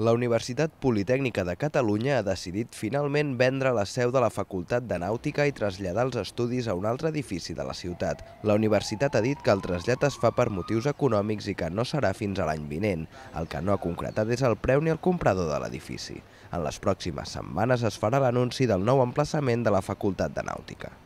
la Universitat Politècnica de Catalunya ha decidit finalment vendre la seu de la Facultat de Nàutica i traslladar els estudis a un altre edifici de la ciutat. La universitat ha dit que el trasllat es fa per motius econòmics i que no serà fins a l'any vinent. El que no ha concretat és el preu ni el comprador de l'edifici. En les pròximes setmanes es farà l'anunci del nou emplaçament de la Facultat de Nàutica.